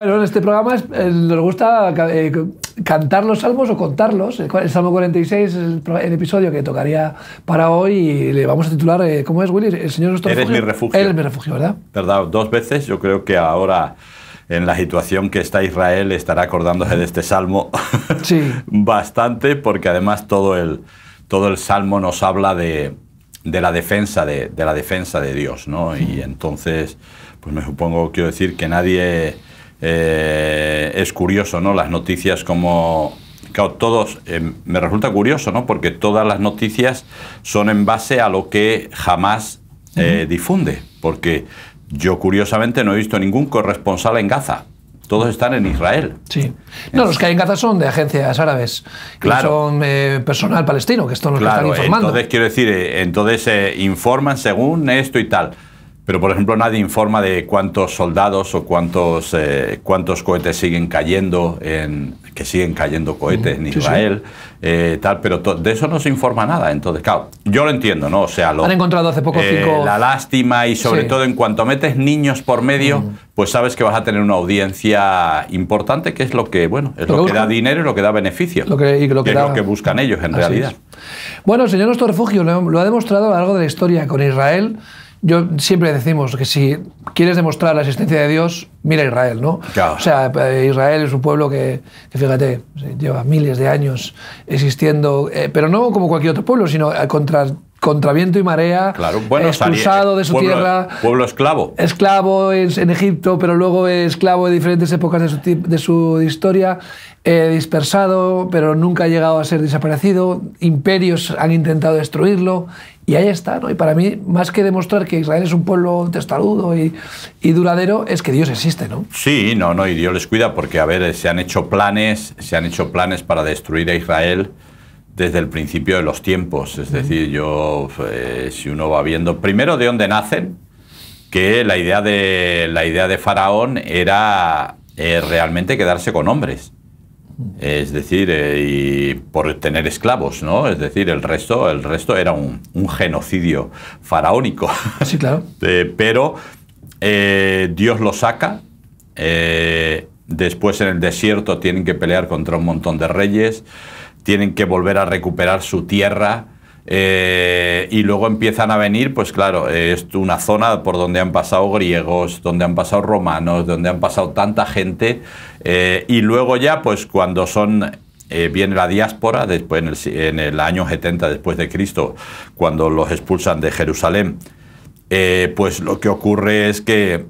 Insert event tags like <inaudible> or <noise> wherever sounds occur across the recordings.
Bueno, en este programa eh, nos gusta eh, cantar los salmos o contarlos. El Salmo 46 es el, episodio que tocaría para hoy y le vamos a titular, eh, ¿cómo es, Willy? El Señor es Eres refugio? mi refugio. Eres mi refugio, ¿verdad? Perdón, Dos veces. Yo creo que ahora, en la situación que está Israel, estará acordándose de este salmo <laughs> bastante, porque además todo el, todo el salmo nos habla de, la defensa de, de, la defensa de Dios, ¿no? Y entonces, pues me supongo, quiero decir, que nadie eh, es curioso, ¿no? Las noticias como... todos, eh, me resulta curioso, ¿no? Porque todas las noticias son en base a lo que jamás eh, difunde. Porque yo curiosamente no he visto ningún corresponsal en Gaza. Todos están en Israel. Sí. No, los que hay en Gaza son de agencias árabes. Claro. son personal palestino, que esto nos están informando. Entonces, quiero decir, entonces informan según esto y tal pero por ejemplo nadie informa de cuántos soldados o cuántos, eh, cuántos cohetes siguen cayendo, en, que siguen cayendo cohetes en Israel, eh, tal, pero de eso no se informa nada. Entonces, claro, yo lo entiendo, ¿no? O sea, lo, Han encontrado hace poco eh, La lástima y sobre todo en cuanto metes niños por medio, pues sabes que vas a tener una audiencia importante, que es lo que, bueno, es lo, que, da dinero y lo que da beneficio. Lo que, y que, es lo que buscan ellos en realidad. Bueno, el Señor nuestro refugio lo ha demostrado a lo largo de la historia con Israel yo siempre decimos que si quieres demostrar la existencia de Dios, mira Israel, ¿no? O sea, eh, Israel es un pueblo que, fíjate, lleva miles de años existiendo, eh, pero no como cualquier otro pueblo, sino eh, contra contra viento y marea, expulsado de su tierra. Pueblo esclavo. Esclavo en, Egipto, pero luego esclavo de diferentes épocas de su, historia, dispersado, pero nunca ha llegado a ser desaparecido. Imperios han intentado destruirlo y ahí está, ¿no? Y para mí, más que demostrar que Israel es un pueblo testarudo y, duradero, es que Dios existe, ¿no? Sí, no, no, y Dios les cuida porque, a ver, se han hecho planes, se han hecho planes para destruir a Israel desde el principio de los tiempos. Es decir, yo, eh, si uno va viendo, primero de dónde nacen, que la idea de, la idea de Faraón era eh, realmente quedarse con hombres. Es decir, eh, y por tener esclavos, ¿no? Es decir, el resto, el resto era un, genocidio faraónico. Sí, claro. <laughs> Eh, pero eh, Dios lo saca. después en el desierto tienen que pelear contra un montón de reyes. Tienen que volver a recuperar su tierra eh, y luego empiezan a venir, pues claro, es una zona por donde han pasado griegos, donde han pasado romanos, donde han pasado tanta gente. Eh, y luego ya, pues cuando son eh, viene la diáspora después en el, año 70 después de Cristo, cuando los expulsan de Jerusalén, pues lo que ocurre es que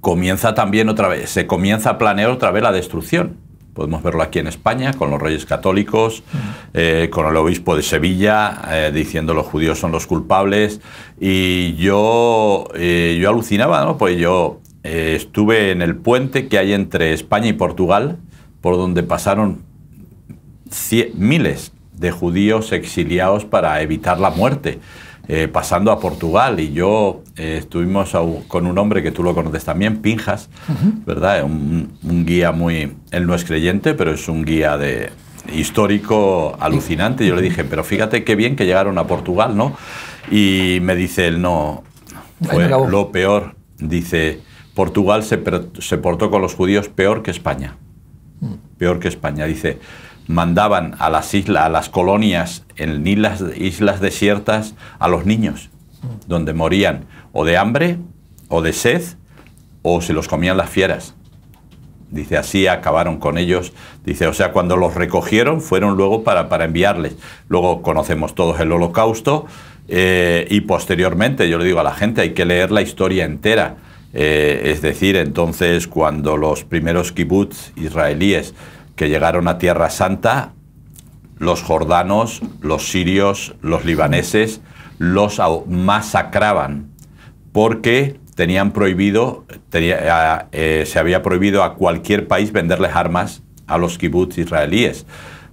comienza también otra vez, se comienza a planear otra vez la destrucción. Podemos verlo aquí en España, con los reyes católicos, eh, con el obispo de Sevilla, eh, diciendo los judíos son los culpables. Y yo, eh, yo alucinaba, ¿no? Pues yo estuve en el puente que hay entre España y Portugal, por donde pasaron miles de judíos exiliados para evitar la muerte. Eh, pasando a Portugal y yo eh, estuvimos con un hombre que tú lo conoces también, Pinjas, ¿verdad? Un, guía muy... Él no es creyente, pero es un guía de histórico alucinante. Yo le dije, pero fíjate qué bien que llegaron a Portugal, ¿no? Y me dice él, no, fue lo peor. Dice, Portugal se, se portó con los judíos peor que España. Mm. Peor que España. Dice, mandaban a las islas, a las colonias en islas, islas desiertas a los niños, donde morían o de hambre o de sed o se los comían las fieras. Dice, así acabaron con ellos. Dice, o sea, cuando los recogieron fueron luego para, enviarles. Luego conocemos todos el holocausto eh, y posteriormente, yo le digo a la gente, hay que leer la historia entera. Eh, es decir, entonces cuando los primeros kibbutz israelíes que llegaron a Tierra Santa los jordanos, los sirios, los libaneses, los masacraban porque tenían prohibido, eh, se había prohibido a cualquier país venderles armas a los kibbutz israelíes.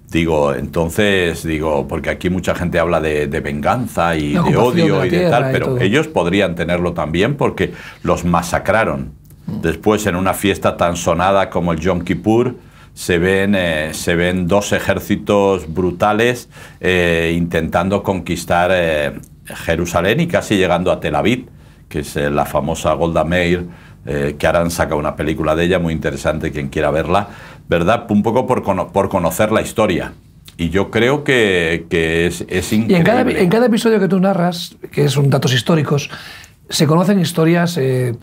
Digo, entonces, digo, porque aquí mucha gente habla de, venganza y de odio y de tal, pero ellos podrían tenerlo también porque los masacraron. Mm. Después, en una fiesta tan sonada como el Yom Kippur, se ven, eh, se ven dos ejércitos brutales eh, intentando conquistar eh, Jerusalén y casi llegando a Tel Aviv, que es la famosa Golda Meir, que Aran saca una película de ella muy interesante, quien quiera verla, ¿verdad? Un poco por, por conocer la historia. Y yo creo que, es, increíble. Y en cada, en cada, episodio que tú narras, que son datos históricos, se conocen historias eh,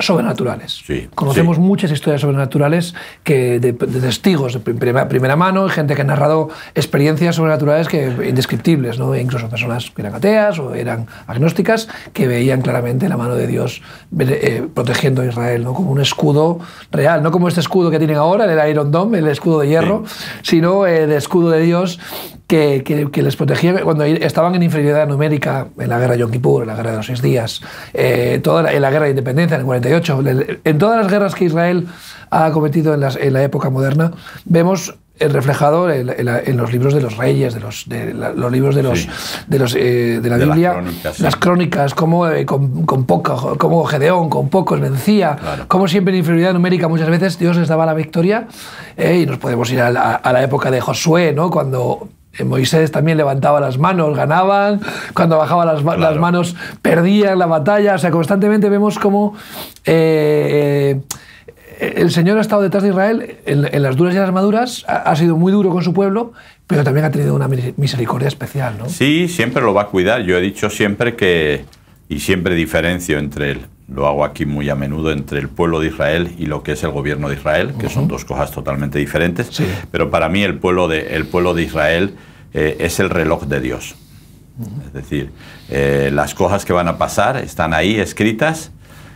sobrenaturales. Conocemos muchas historias sobrenaturales que de, testigos de primera, mano, gente que ha narrado experiencias sobrenaturales que, indescriptibles, ¿no? E incluso personas que eran ateas o eran agnósticas que veían claramente la mano de Dios eh, protegiendo a Israel, ¿no? como un escudo real, no como este escudo que tienen ahora, el Iron Dome, el escudo de hierro, sino eh, el escudo de Dios que, que, les protegía cuando estaban en inferioridad numérica en la guerra de Yom Kippur, en la guerra de los seis días eh, toda en la guerra de independencia, en el 48, en todas las guerras que Israel ha cometido en, la época moderna, vemos reflejado en, los libros de los reyes, de los, libros de los, eh, la Biblia, las crónicas, como eh, con, poco, Gedeón con pocos vencía, como siempre en inferioridad numérica muchas veces Dios les daba la victoria y nos podemos ir a la, a la época de Josué, ¿no? Cuando eh, Moisés también levantaba las manos, ganaban, cuando bajaba las, manos perdía manos perdían la batalla, o sea, constantemente vemos cómo eh, eh, el Señor ha estado detrás de Israel en, las duras y las maduras, ha, sido muy duro con su pueblo, pero también ha tenido una misericordia especial, ¿no? Sí, siempre lo va a cuidar, yo he dicho siempre que, y siempre diferencio entre él, lo hago aquí muy a menudo entre el pueblo de Israel y lo que es el gobierno de Israel, que son dos cosas totalmente diferentes, pero para mí el pueblo de, pueblo de Israel eh, es el reloj de Dios. Es decir, eh, las cosas que van a pasar están ahí escritas,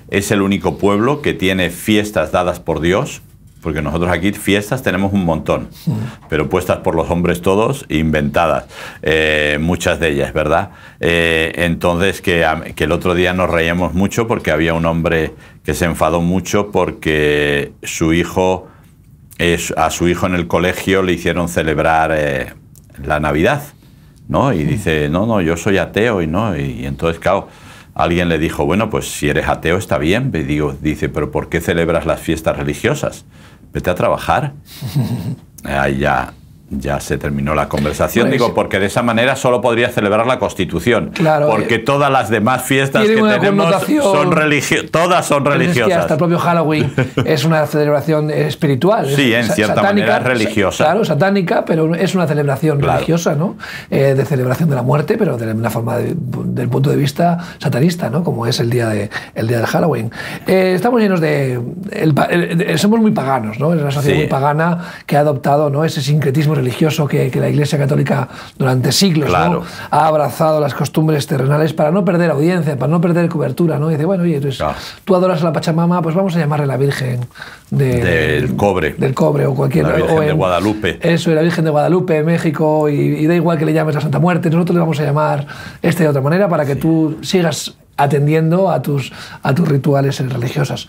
es el único pueblo que tiene fiestas dadas por Dios, porque nosotros aquí fiestas tenemos un montón, pero puestas por los hombres todos, inventadas, eh, muchas de ellas, ¿verdad? Eh, entonces, que, el otro día nos reíamos mucho porque había un hombre que se enfadó mucho porque su hijo, a su hijo en el colegio le hicieron celebrar eh, la Navidad, ¿no? Y dice, no, no, yo soy ateo y no, y, entonces, claro alguien le dijo, bueno, pues si eres ateo está bien. dice, pero ¿por qué celebras las fiestas religiosas? vete a trabajar. <laughs> ya ya se terminó la conversación, digo, porque de esa manera solo podría celebrar la Constitución. Claro. Eh. Porque todas las demás fiestas que tenemos son religiosas. Todas son religiosas. hasta el propio Halloween <laughs> es una celebración espiritual. Sí, en cierta satánica, manera religiosa. Claro, satánica, pero es una celebración religiosa, ¿no? Eh, de celebración de la muerte, pero de una forma del punto de vista satanista, ¿no? Como es el día, de, el día del Halloween. Eh, estamos llenos de, Somos muy paganos, ¿no? Es una sociedad muy pagana que ha adoptado ¿no? ese sincretismo religioso que, la Iglesia Católica durante siglos ha abrazado las costumbres terrenales para no perder audiencia, para no perder cobertura. ¿no? dice, bueno, oye, pues, tú adoras a la Pachamama, pues vamos a llamarle la Virgen de, del Cobre. Del Cobre o cualquier. La Virgen de Guadalupe. Eso, la Virgen de Guadalupe, México, y, da igual que le llames la Santa Muerte, nosotros le vamos a llamar este de otra manera para que tú sigas atendiendo a tus, a tus rituales religiosas.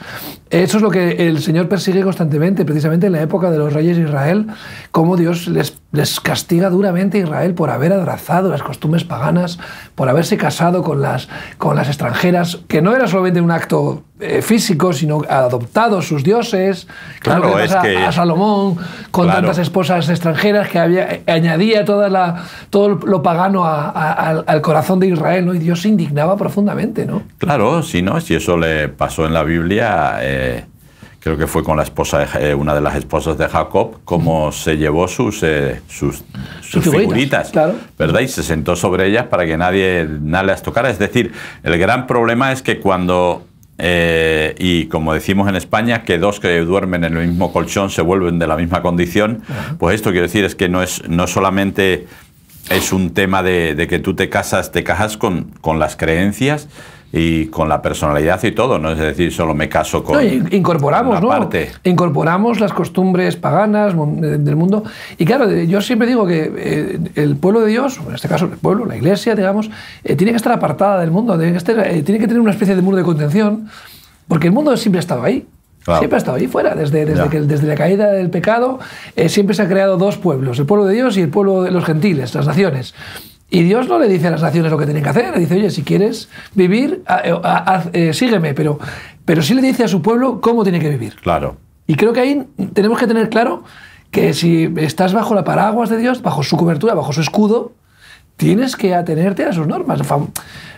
Eso es lo que el Señor persigue constantemente, precisamente en la época de los reyes de Israel, cómo Dios les, les castiga duramente a Israel por haber abrazado las costumbres paganas, por haberse casado con las, con las extranjeras, que no era solamente un acto eh, físicos, sino adoptado sus dioses. Claro, a, Salomón con tantas esposas extranjeras que había, eh, añadía todo lo pagano al corazón de Israel, ¿no? Y Dios se indignaba profundamente, ¿no? Claro, sí, ¿no? Si eso le pasó en la Biblia. Eh, creo que fue con la esposa una de las esposas de Jacob, como se llevó sus, figuritas, ¿verdad? Y se sentó sobre ellas para que nadie, nadie las tocara. Es decir, el gran problema es que cuando eh, y como decimos en España, que dos que duermen en el mismo colchón se vuelven de la misma condición, pues esto quiero decir es que no es no solamente es un tema de, que tú te casas, te casas con, con las creencias, y con la personalidad y todo, ¿no? Es decir, solo me caso con. No, incorporamos, ¿no? Incorporamos las costumbres paganas del mundo. Y claro, yo siempre digo que eh, el pueblo de Dios, en este caso el pueblo, la iglesia, digamos, eh, tiene que estar apartada del mundo, eh, tiene que, tener una especie de muro de contención, porque el mundo siempre ha estado ahí. Siempre ha estado ahí fuera, desde, desde, la caída del pecado, siempre se han creado dos pueblos, el pueblo de Dios y el pueblo de los gentiles, las naciones. Y Dios no le dice a las naciones lo que tienen que hacer, le dice, oye, si quieres vivir, eh, eh, sígueme, pero, pero sí le dice a su pueblo cómo tiene que vivir. Claro. Y creo que ahí tenemos que tener claro que si estás bajo la paraguas de Dios, bajo su cobertura, bajo su escudo, tienes que atenerte a sus normas.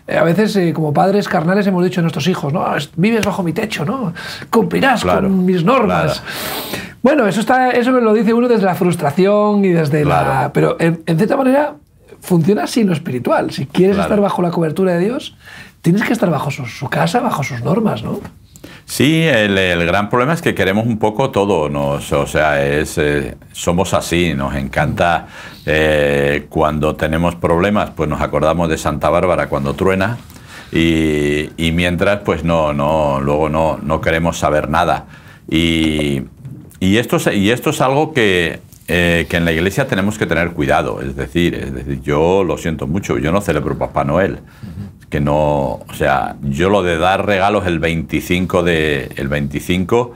Eh, a veces, como padres carnales, hemos dicho a nuestros hijos, ¿no? Vives bajo mi techo, ¿no? Cumplirás con mis normas. Bueno, eso, está, eso me lo dice uno desde la frustración y desde la... Pero, en cierta manera, funciona así lo espiritual. Si quieres estar bajo la cobertura de Dios, tienes que estar bajo su, casa, bajo sus normas, ¿no? Sí, el, gran problema es que queremos un poco todo, nos, o sea, es, eh, somos así, nos encanta eh, cuando tenemos problemas, pues nos acordamos de Santa Bárbara cuando truena y, mientras, pues no, no, luego no, no queremos saber nada. Y, esto, y esto es algo que eh, que en la iglesia tenemos que tener cuidado. Es decir, yo lo siento mucho, yo no celebro Papá Noel. Que no, o sea, yo lo de dar regalos el 25 de. El 25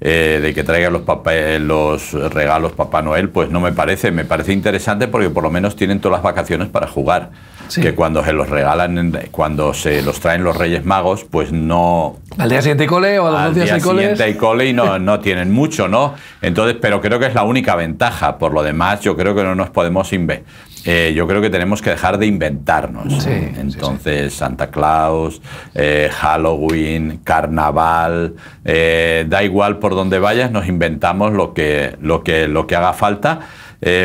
eh, de que traiga los, eh, los regalos Papá Noel, pues no me parece. Me parece interesante porque por lo menos tienen todas las vacaciones para jugar que cuando se los regalan, cuando se los traen los Reyes Magos, pues no... Al día siguiente cole o al Al día siguiente cole y <laughs> no, tienen mucho, ¿no? Entonces, pero creo que es la única ventaja. Por lo demás, yo creo que no nos podemos inventar. Eh, yo creo que tenemos que dejar de inventarnos. Entonces, Santa Claus, eh, Halloween, Carnaval, eh, da igual por donde vayas, nos inventamos lo que, lo que, lo que haga falta,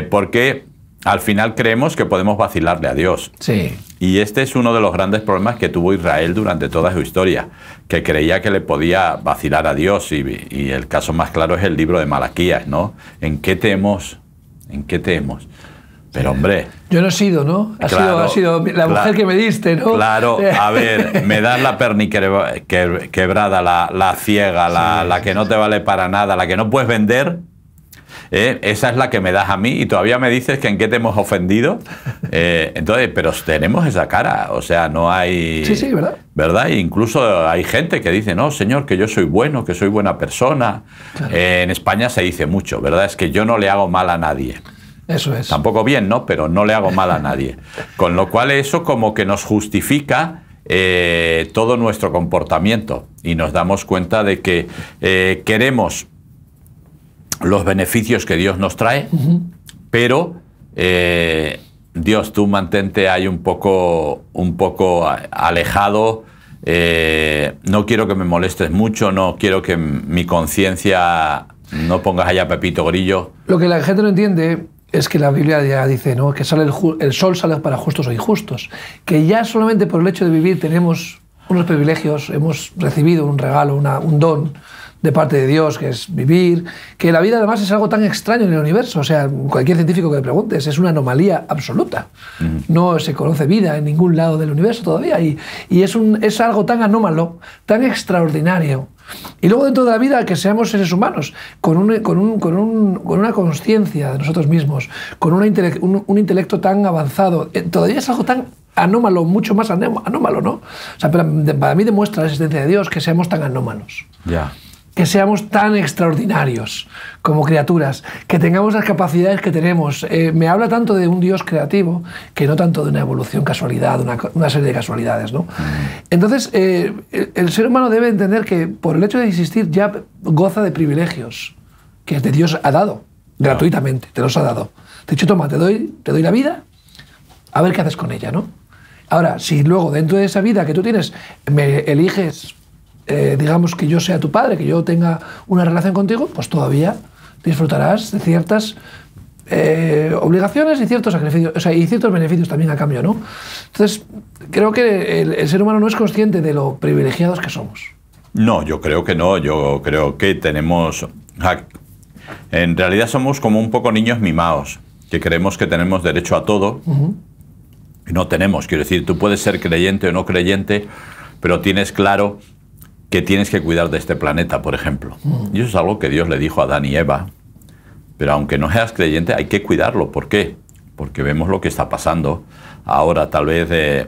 porque al final creemos que podemos vacilarle a Dios. Sí. Y este es uno de los grandes problemas que tuvo Israel durante toda su historia, que creía que le podía vacilar a Dios. Y, el caso más claro es el libro de Malaquías, ¿no? ¿En qué temos? ¿En qué temos? Pero hombre. Yo no he sido, ¿no? Ha, sido, la mujer que me diste, ¿no? Claro, <laughs> a ver, me das la perni quebrada, la, ciega, la que no te vale para nada, la que no puedes vender. ¿eh? esa es la que me das a mí y todavía me dices que en qué te hemos ofendido. <laughs> Eh, entonces, pero tenemos esa cara, o sea, no hay... Sí, sí, ¿verdad? ¿Verdad? incluso hay gente que dice, no, señor, que yo soy bueno, que soy buena persona. Eh, en España se dice mucho, ¿verdad? Es que yo no le hago mal a nadie. Eso es. Tampoco bien, ¿no? Pero no le hago mal a nadie. <laughs> Con lo cual eso como que nos justifica todo nuestro comportamiento y nos damos cuenta de que queremos los beneficios que Dios nos trae, pero eh, Dios, tú mantente ahí un poco, un poco alejado. Eh, no quiero que me molestes mucho, no quiero que mi conciencia no pongas allá Pepito Grillo. Lo que la gente no entiende es que la Biblia ya dice ¿no? que sale el, sol sale para justos o injustos, que ya solamente por el hecho de vivir tenemos unos privilegios, hemos recibido un regalo, un don de parte de Dios, que es vivir, que la vida además es algo tan extraño en el universo, o sea, cualquier científico que le preguntes, es una anomalía absoluta. No se conoce vida en ningún lado del universo todavía y, y es, un, es algo tan anómalo, tan extraordinario. Y luego dentro de la vida que seamos seres humanos, con, con, una conciencia de nosotros mismos, con un, intelecto tan avanzado, eh, todavía es algo tan anómalo, mucho más anómalo, ¿no? O sea, para, mí demuestra la existencia de Dios que seamos tan anómalos. Ya que seamos tan extraordinarios como criaturas, que tengamos las capacidades que tenemos. Eh, me habla tanto de un Dios creativo que no tanto de una evolución casualidad, una, serie de casualidades. ¿no? Mm. Entonces, eh, el, ser humano debe entender que por el hecho de existir ya goza de privilegios que este Dios ha dado, gratuitamente, te los ha dado. De hecho, toma, te doy, te doy la vida, a ver qué haces con ella. ¿no? Ahora, si luego dentro de esa vida que tú tienes me eliges eh, digamos, que yo sea tu padre, que yo tenga una relación contigo, pues todavía disfrutarás de ciertas eh, obligaciones y ciertos sacrificios, o sea, y ciertos beneficios también a cambio, ¿no? Entonces, creo que el, ser humano no es consciente de lo privilegiados que somos. No, yo creo que no, yo creo que tenemos... En realidad somos como un poco niños mimados, que creemos que tenemos derecho a todo. y no tenemos, quiero decir, tú puedes ser creyente o no creyente, pero tienes claro que tienes que cuidar de este planeta, por ejemplo. Mm. Y eso es algo que Dios le dijo a Adán y Eva. Pero aunque no seas creyente, hay que cuidarlo. ¿Por qué? Porque vemos lo que está pasando. Ahora tal vez eh,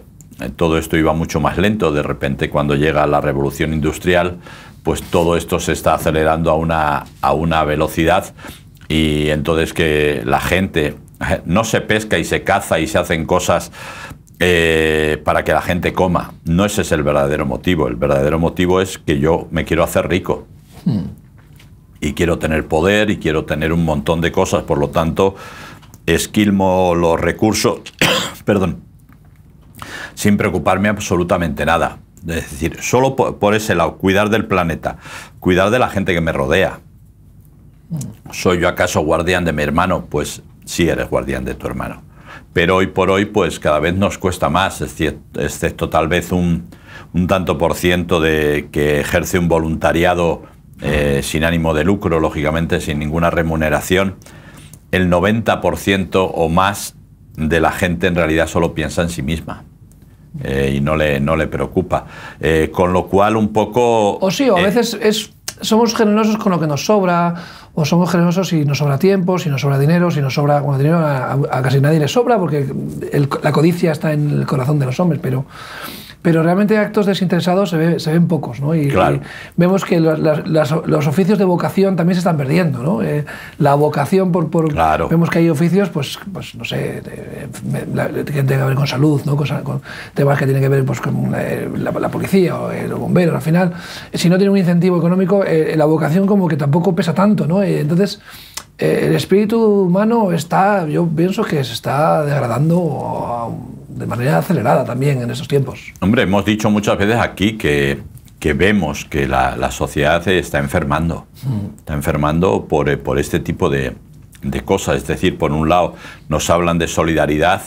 todo esto iba mucho más lento. De repente cuando llega la revolución industrial, pues todo esto se está acelerando a una, a una velocidad. Y entonces que la gente <laughs> no se pesca y se caza y se hacen cosas eh, para que la gente coma. No ese es el verdadero motivo. El verdadero motivo es que yo me quiero hacer rico. Hmm. Y quiero tener poder y quiero tener un montón de cosas. Por lo tanto, esquilmo los recursos, <coughs> perdón, sin preocuparme absolutamente nada. Es decir, solo por, ese lado, cuidar del planeta, cuidar de la gente que me rodea. Hmm. ¿Soy yo acaso guardián de mi hermano? Pues sí eres guardián de tu hermano pero hoy por hoy pues cada vez nos cuesta más, excepto tal vez un, tanto por ciento de que ejerce un voluntariado eh, sin ánimo de lucro, lógicamente sin ninguna remuneración, el 90% o más de la gente en realidad solo piensa en sí misma. Eh, y no le, no le preocupa. Eh, con lo cual, un poco. O sí, o a veces es, somos generosos con lo que nos sobra, o somos generosos si nos sobra tiempo, si nos sobra dinero, si nos sobra, bueno, dinero a, casi nadie le sobra porque la codicia está en el corazón de los hombres, pero pero realmente actos desinteresados se, ven pocos, ¿no? Y, vemos que los oficios de vocación también se están perdiendo, ¿no? Eh, la vocación por... por claro. Vemos que hay oficios, pues, pues no sé, que tienen que ver con salud, ¿no? Cosa, con temas que tienen que ver pues, con eh, la, policía o eh, los bomberos, al final, si no tiene un incentivo económico, la vocación como que tampoco pesa tanto, ¿no? entonces el espíritu humano está, yo pienso que se está degradando a de manera acelerada también en esos tiempos. Hombre, hemos dicho muchas veces aquí que, que vemos que la, la, sociedad está enfermando, mm. está enfermando por, eh, por este tipo de, de cosas. Es decir, por un lado nos hablan de solidaridad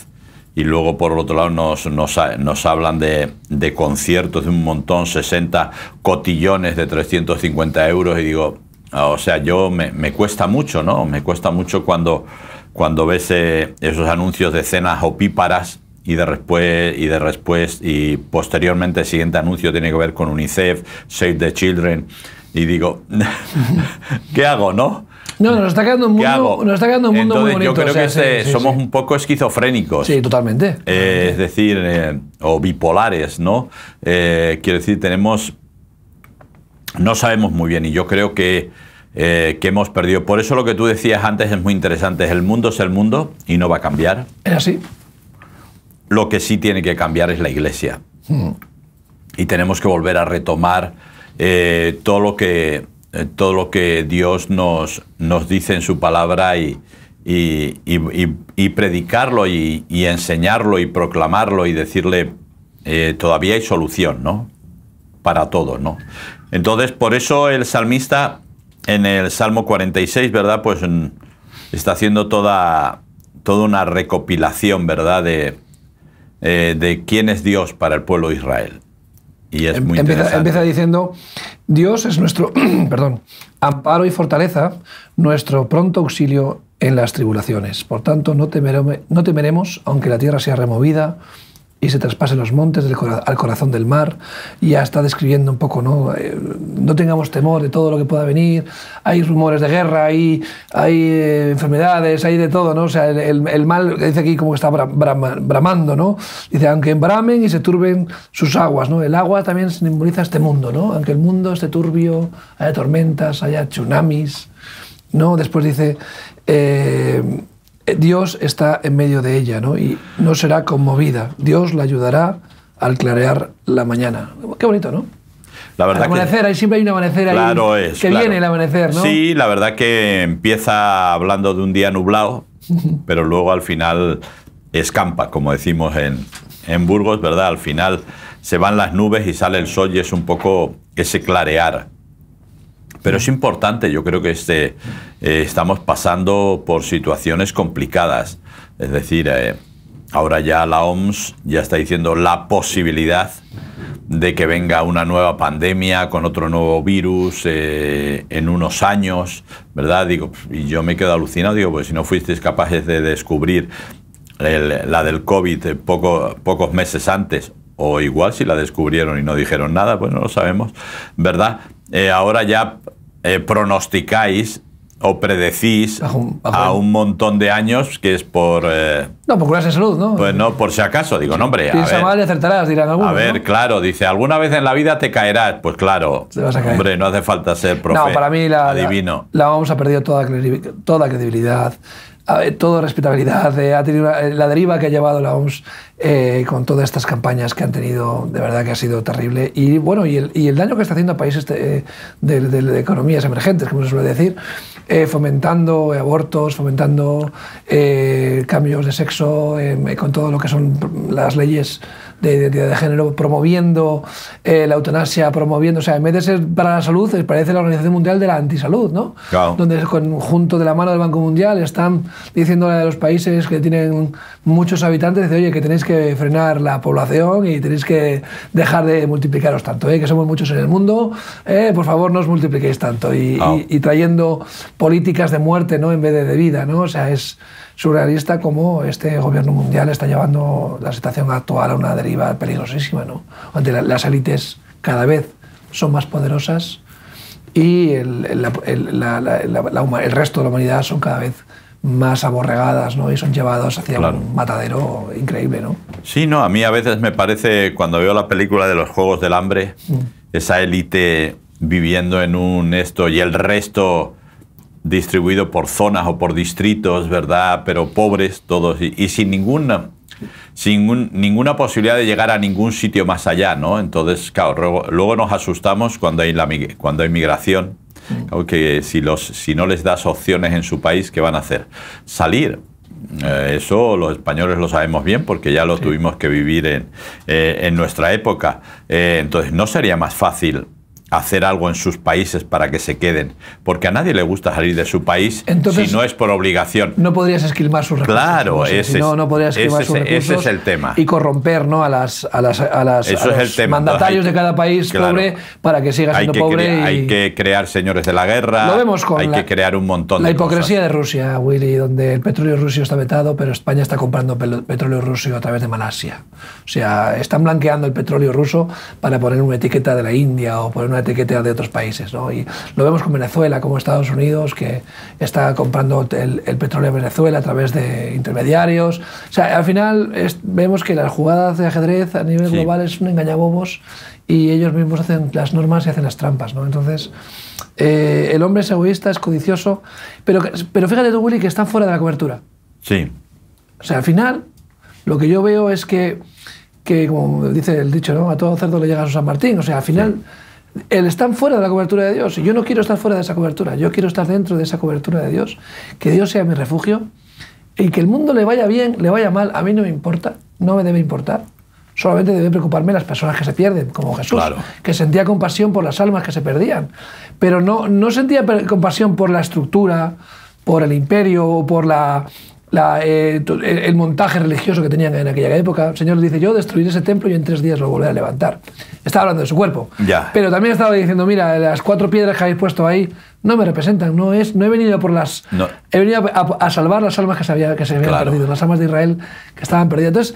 y luego por otro lado nos, nos, hablan de, de, conciertos de un montón, 60 cotillones de 350 euros y digo, ah, o sea, yo me, me cuesta mucho, ¿no? Me cuesta mucho cuando, cuando ves eh, esos anuncios de cenas opíparas y de después y de respuesta y posteriormente el siguiente anuncio tiene que ver con UNICEF, Save the Children y digo, <laughs> ¿qué hago, no? No, nos está quedando un mundo, nos está mundo Entonces, muy bonito. Yo creo que este- somos un poco esquizofrénicos. Sí, totalmente. Eh, es decir, eh, o bipolares, ¿no? Eh, quiero decir, tenemos. No sabemos muy bien, y yo creo que, que hemos perdido. Por eso lo que tú decías antes es muy interesante. El mundo es el mundo y no va a cambiar. Es así. Lo que sí tiene que cambiar es la iglesia. Hmm. Y tenemos que volver a retomar eh, todo, lo que, eh, todo lo que Dios nos, nos dice en su palabra y, y, predicarlo y, enseñarlo y proclamarlo y decirle, eh, todavía hay solución, ¿no? Para todo, ¿no? Entonces, por eso el salmista en el Salmo 46, ¿verdad? Pues mm, está haciendo toda, toda una recopilación, ¿verdad? De, eh, de quién es Dios para el pueblo de Israel. Y es em, muy empieza, empieza diciendo, Dios es nuestro <clears throat> perdón, amparo y fortaleza, nuestro pronto auxilio en las tribulaciones. Por tanto, no, no temeremos aunque la tierra sea removida y se traspasen los montes al corazón del mar, y ya está describiendo un poco, ¿no? Eh, no tengamos temor de todo lo que pueda venir, hay rumores de guerra, hay, hay eh, enfermedades, hay de todo, ¿no? O sea, el, el, mal, dice aquí como que está bramando, ¿no? Dice, aunque bramen y se turben sus aguas, ¿no? El agua también simboliza este mundo, ¿no? Aunque el mundo esté turbio, haya tormentas, haya tsunamis, ¿no? Después dice... Eh, Dios está en medio de ella, ¿no? Y no será conmovida. Dios la ayudará al clarear la mañana. Qué bonito, ¿no? La verdad amanecer, ahí siempre hay un amanecer claro es, que viene el amanecer, ¿no? Sí, la verdad que empieza hablando de un día nublado, <laughs> pero luego al final escampa, como decimos en, en Burgos, ¿verdad? Al final se van las nubes y sale el sol y es un poco ese clarear pero mm. es importante, yo creo que este, eh, estamos pasando por situaciones complicadas. Es decir, eh, ahora ya la OMS ya está diciendo la posibilidad de que venga una nueva pandemia con otro nuevo virus eh, en unos años, ¿verdad? Digo, y yo me quedo alucinado, digo, pues si no fuisteis capaces de descubrir la del COVID pocos meses antes, o igual si la descubrieron y no dijeron nada, pues no lo sabemos, ¿verdad? ahora ya eh, pronosticáis o predecís a un montón de años que es por... Eh, no, por curarse salud, ¿no? Pues no, por si acaso, digo, no hombre, a Piensa ver... mal acertarás, dirán A ver, claro, dice, alguna vez en la vida te caerás, pues claro, Te vas a hombre, no hace falta ser profe, No, para mí la, adivino. La, vamos a perder toda, toda credibilidad, todo respetabilidad, eh, ha tenido eh, la deriva que ha llevado la OMS eh, con todas estas campañas que han tenido, de verdad que ha sido terrible. Y bueno, y el, daño que está haciendo a países de, economías emergentes, como se suele decir, fomentando abortos, fomentando cambios de sexo, con todo lo que son las leyes de identidad de género, promoviendo eh, la eutanasia, promoviendo, o sea, en vez de ser para la salud, parece la Organización Mundial de la Antisalud, ¿no? Claro. Donde junto de la mano del Banco Mundial están diciendo a los países que tienen muchos habitantes, de, oye, que tenéis que frenar la población y tenéis que dejar de multiplicaros tanto, ¿eh? que somos muchos en el mundo, eh, por favor no os multipliquéis tanto y, trayendo políticas de muerte, ¿no? En vez de, de vida, ¿no? O sea, es surrealista como este gobierno mundial está llevando la situación actual a una deriva peligrosísima, ¿no? Donde las élites cada vez son más poderosas y el, resto de la humanidad son cada vez más aborregadas ¿no? y son llevados hacia un matadero increíble. ¿no? Sí, no, a mí a veces me parece, cuando veo la película de los Juegos del Hambre, mm. esa élite viviendo en un esto y el resto distribuido por zonas o por distritos, ¿verdad? Pero pobres todos y, sin ninguna sin ninguna posibilidad de llegar a ningún sitio más allá, ¿no? Entonces, claro, luego, nos asustamos cuando hay, la, cuando hay migración, que si, los, si no les das opciones en su país, ¿qué van a hacer? Salir. Eh, eso los españoles lo sabemos bien porque ya lo tuvimos que vivir en, eh, en nuestra época. Eh, entonces, ¿no sería más fácil hacer algo en sus países para que se queden, porque a nadie le gusta salir de su país si no es por obligación. No podrías esquilmar sus recursos. Claro, ese, no, no podrías esquilmar sus recursos es el tema. Y corromper ¿no? a, las, las, los mandatarios de cada país pobre para que siga siendo pobre. Hay que crear señores de la guerra, hay que crear un montón la de La hipocresía de Rusia, Willy, donde el petróleo ruso está vetado, pero España está comprando petróleo ruso a través de Malasia. O sea, están blanqueando el petróleo ruso para poner una etiqueta de la India o poner una una de otros países. ¿no? Y lo vemos con Venezuela, como Estados Unidos, que está comprando el, petróleo de Venezuela a través de intermediarios. O sea, al final vemos que las jugadas de ajedrez a nivel global es un engañabobos y ellos mismos hacen las normas y hacen las trampas. ¿no? Entonces, eh, el hombre es egoísta, es codicioso, pero, pero fíjate tú, Willy, que están fuera de la cobertura. Sí. O sea, al final, lo que yo veo es que, que como dice el dicho, ¿no? a todo cerdo le llega a San Martín. O sea, al final... Están fuera de la cobertura de Dios. Yo no quiero estar fuera de esa cobertura, yo quiero estar dentro de esa cobertura de Dios. Que Dios sea mi refugio y que el mundo le vaya bien, le vaya mal, a mí no me importa, no me debe importar. Solamente debe preocuparme las personas que se pierden, como Jesús, que sentía compasión por las almas que se perdían. Pero no, no sentía compasión por la estructura, por el imperio o por la eh, el montaje religioso que tenían en aquella época. El Señor dice, yo destruiré ese templo y en tres días lo volveré a levantar. Estaba hablando de su cuerpo. Pero también estaba diciendo, mira, las cuatro piedras que habéis puesto ahí no me representan, no, es, no he venido por las... He venido a, salvar las almas que se, había, que se habían perdido, las almas de Israel que estaban perdidas. Entonces,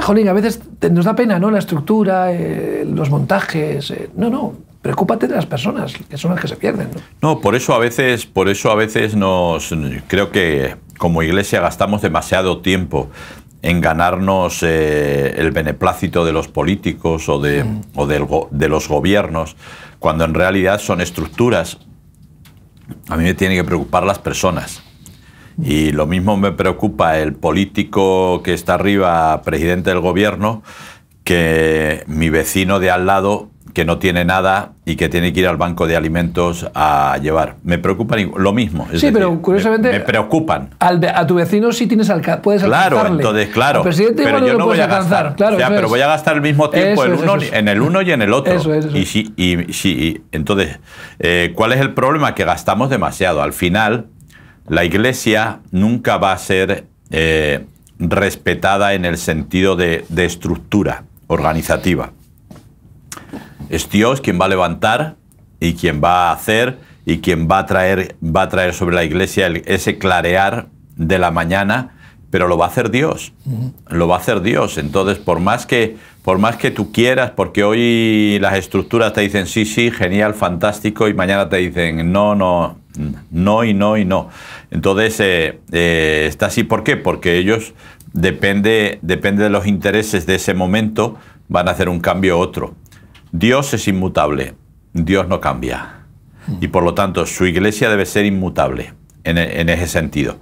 jolín, a veces nos da pena, ¿no? La estructura, eh, los montajes... Eh, no, no, preocúpate de las personas, que son las que se pierden. ¿no? no, por eso a veces, por eso a veces nos creo que como Iglesia gastamos demasiado tiempo en ganarnos eh, el beneplácito de los políticos o, de, de los gobiernos, cuando en realidad son estructuras. A mí me tiene que preocupar las personas. Y lo mismo me preocupa el político que está arriba, presidente del gobierno, que mi vecino de al lado que no tiene nada y que tiene que ir al banco de alimentos a llevar. Me preocupan lo mismo. sí, pero curiosamente. Me, preocupan. a tu vecino sí tienes puedes Claro, entonces, claro. pero yo no voy a alcanzar. Gastar. Claro, pero voy a gastar el mismo tiempo en, el uno y en el otro. Y sí, y, sí, entonces, eh, ¿cuál es el problema? Que gastamos demasiado. Al final, la iglesia nunca va a ser eh, respetada en el sentido de estructura organizativa. Es Dios quien va a levantar y quien va a hacer y quien va a traer, va a traer sobre la iglesia ese clarear de la mañana, pero lo va a hacer Dios. Lo va a hacer Dios. Entonces, por más que por más que tú quieras, porque hoy las estructuras te dicen sí, sí, genial, fantástico, y mañana te dicen no, no, no y no y no. Entonces, eh, eh, está así. ¿Por qué? Porque ellos, depende, depende de los intereses de ese momento, van a hacer un cambio u otro. Dios es inmutable, Dios no cambia. Y por lo tanto, su iglesia debe ser inmutable en, ese sentido.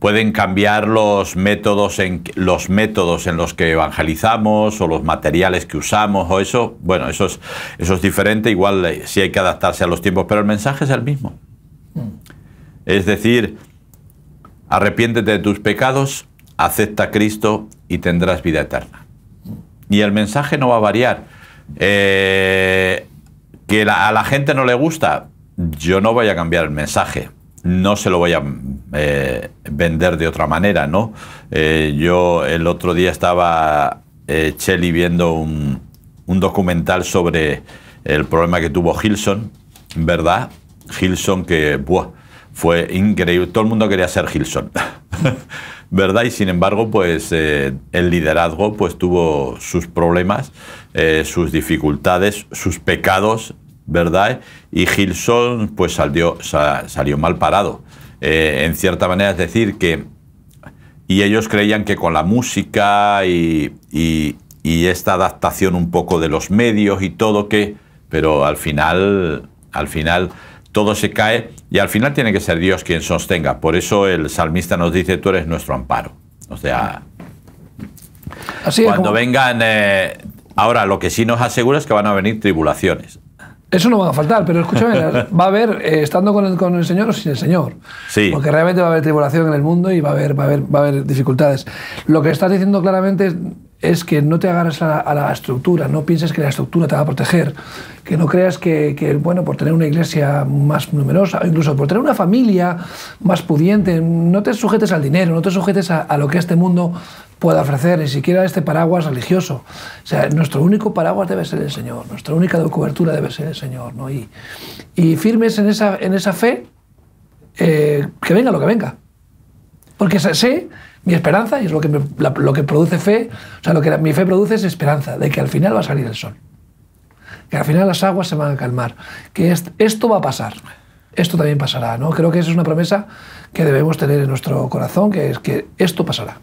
Pueden cambiar los métodos, en, los métodos en los que evangelizamos o los materiales que usamos o eso. Bueno, eso es, eso es diferente, igual eh, sí hay que adaptarse a los tiempos, pero el mensaje es el mismo. Mm. Es decir, arrepiéntete de tus pecados, acepta a Cristo y tendrás vida eterna. Y el mensaje no va a variar. Eh, que a la gente no le gusta, yo no voy a cambiar el mensaje. No se lo voy a eh, vender de otra manera, ¿no? Eh, yo el otro día estaba Cheli viendo un, un documental sobre el problema que tuvo Hilson, ¿verdad? Hilson que buah, fue increíble. Todo el mundo quería ser Hilson. <laughs> ¿verdad? Y sin embargo, pues eh, el liderazgo pues, tuvo sus problemas, eh, sus dificultades, sus pecados, ¿verdad? Y Gilson pues salió, salió mal parado. Eh, en cierta manera, es decir, que... Y ellos creían que con la música y, y esta adaptación un poco de los medios y todo que... Pero al final, al final todo se cae y al final tiene que ser Dios quien sostenga. Por eso el salmista nos dice, tú eres nuestro amparo. O sea, Así cuando vengan... Eh, ahora, lo que sí nos asegura es que van a venir tribulaciones. Eso no va a faltar, pero escúchame, <laughs> va a haber, eh, estando con el, Señor o sin el Señor. Sí. Porque realmente va a haber tribulación en el mundo y va a haber, a va a haber dificultades. Lo que estás diciendo claramente es, es que no te agarres a la, estructura, no pienses que la estructura te va a proteger, que no creas que, que, bueno, por tener una iglesia más numerosa, incluso por tener una familia más pudiente, no te sujetes al dinero, no te sujetes a, lo que este mundo pueda ofrecer, ni siquiera a este paraguas religioso. O sea, nuestro único paraguas debe ser el Señor, nuestra única cobertura debe ser el Señor, Y, firmes en esa, en esa fe, eh, que venga lo que venga. Porque sé mi esperanza, y es lo que, lo que produce fe, o sea, lo que mi fe produce es esperanza, de que al final va a salir el sol, que al final las aguas se van a calmar, que esto va a pasar, esto también pasará, ¿no? Creo que esa es una promesa que debemos tener en nuestro corazón, que es que esto pasará.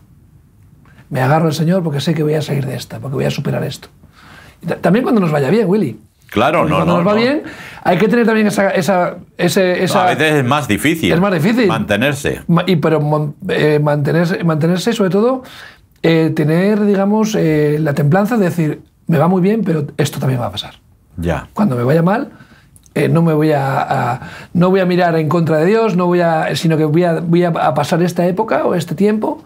Me agarro al Señor porque sé que voy a salir de esta, porque voy a superar esto. también cuando nos vaya bien, Willy. Claro, no. no, nos va bien, hay que tener también esa, esa, ese, A veces es más difícil. Es más difícil. Mantenerse. Y, pero eh, mantenerse, mantenerse, sobre todo, eh, tener, digamos, eh, la templanza de decir, me va muy bien, pero esto también va a pasar. Ya. Cuando me vaya mal, no me voy a, no voy a mirar en contra de Dios no voy a sino que voy voy a, pasar esta época o este tiempo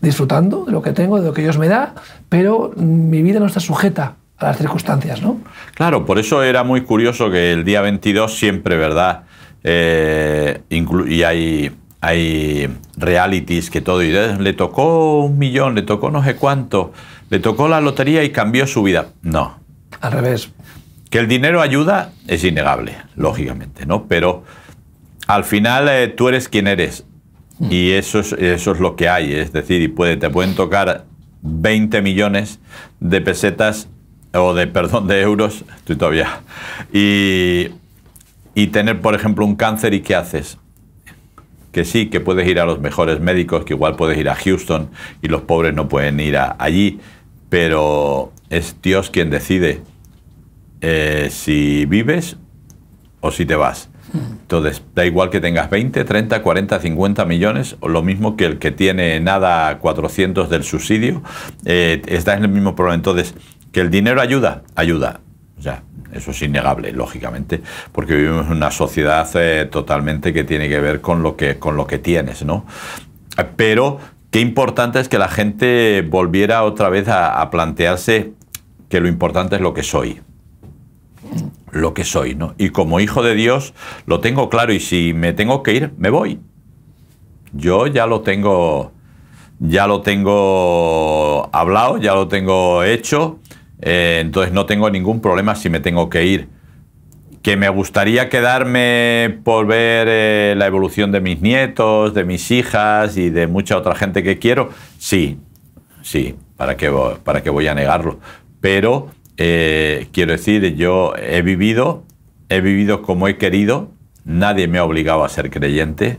disfrutando de lo que tengo de lo que Dios me da pero mm, mi vida no está sujeta a las circunstancias, ¿no? Claro, por eso era muy curioso que el día 22 siempre, ¿verdad? Eh, y hay, hay realities que todo, y eh, le tocó un millón, le tocó no sé cuánto, le tocó la lotería y cambió su vida. No. Al revés. Que el dinero ayuda es innegable, lógicamente, ¿no? Pero al final eh, tú eres quien eres. Mm. Y eso es, eso es lo que hay, es decir, y puede, te pueden tocar 20 millones de pesetas o de, perdón, de euros, estoy todavía, y, tener, por ejemplo, un cáncer y qué haces. Que sí, que puedes ir a los mejores médicos, que igual puedes ir a Houston y los pobres no pueden ir allí, pero es Dios quien decide eh, si vives o si te vas. Entonces, da igual que tengas 20, 30, 40, 50 millones, o lo mismo que el que tiene nada 400 del subsidio, eh, está en el mismo problema. Entonces, el dinero ayuda? Ayuda. O sea, eso es innegable, lógicamente, porque vivimos en una sociedad eh, totalmente que tiene que ver con lo que, con lo que tienes, ¿no? Pero qué importante es que la gente volviera otra vez a, a plantearse que lo importante es lo que soy lo que soy, ¿no? Y como hijo de Dios lo tengo claro y si me tengo que ir, me voy. Yo ya lo tengo ya lo tengo hablado, ya lo tengo hecho eh, entonces no tengo ningún problema si me tengo que ir. Que me gustaría quedarme por ver eh, la evolución de mis nietos, de mis hijas y de mucha otra gente que quiero. Sí, sí, ¿para qué, para voy a negarlo? Pero eh, quiero decir, yo he vivido, he vivido como he querido, nadie me ha obligado a ser creyente,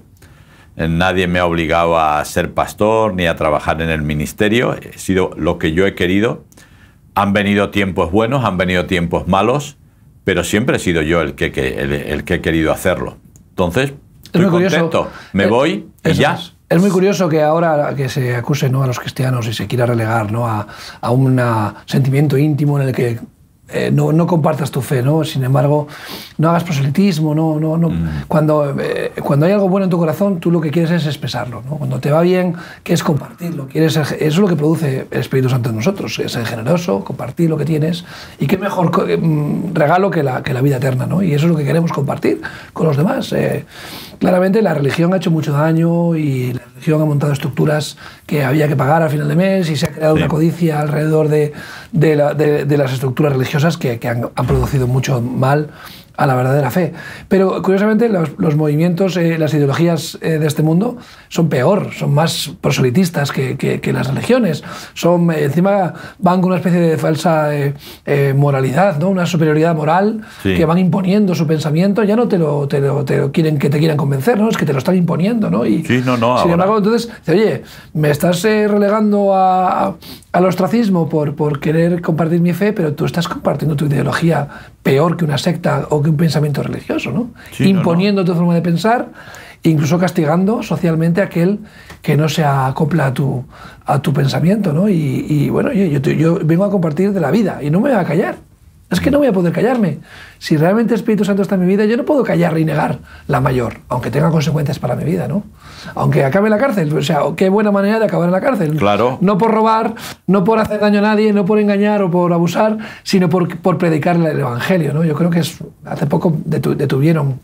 nadie me ha obligado a ser pastor ni a trabajar en el ministerio, he sido lo que yo he querido han venido tiempos buenos, han venido tiempos malos, pero siempre he sido yo el que, el, que he querido hacerlo. Entonces, estoy contento, me eh, voy y ya. Es. muy curioso que ahora que se acuse ¿no? a los cristianos y se quiera relegar ¿no? a, a un sentimiento íntimo en el que eh, no, compartas tu fe, ¿no? Sin embargo, no hagas proselitismo, no, no, no. Mm. Cuando, eh, cuando hay algo bueno en tu corazón, tú lo que quieres es expresarlo, ¿no? Cuando te va bien, quieres compartirlo, quieres, eso es lo que produce el Espíritu Santo en nosotros, ser generoso, compartir lo que tienes, y qué mejor eh, mm, regalo que la, vida eterna, ¿no? Y eso es lo que queremos compartir con los demás. Claramente la religión ha hecho mucho daño y la religión ha montado estructuras que había que pagar a final de mes y se ha creado una codicia alrededor de, las estructuras religiosas que, han, producido mucho mal a la verdadera fe. Pero curiosamente los, movimientos, eh, las ideologías eh, de este mundo son peor, son más proselitistas que, que, las religiones. Son, eh, encima van con una especie de falsa moralidad, ¿no? una superioridad moral que van imponiendo su pensamiento. Ya no te lo, te quieren que te quieran convencer, es que te lo están imponiendo. ¿no? Y, sí, no, no. Sin entonces, oye, me estás relegando a, al ostracismo por, por querer compartir mi fe, pero tú estás compartiendo tu ideología peor que una secta o que un pensamiento religioso, ¿no? Imponiendo tu forma de pensar, incluso castigando socialmente a aquel que no se acopla a tu, a tu pensamiento, ¿no? Y, bueno, yo, yo vengo a compartir de la vida y no me voy a callar. Es que no voy a poder callarme. Si realmente Espíritu Santo está en mi vida, yo no puedo callar y negar la mayor, aunque tenga consecuencias para mi vida, ¿no? Aunque acabe la cárcel. O sea, qué buena manera de acabar en la cárcel. Claro. No por robar, no por hacer daño a nadie, no por engañar o por abusar, sino por, por predicar el Evangelio, ¿no? Yo creo que es, hace poco detuvieron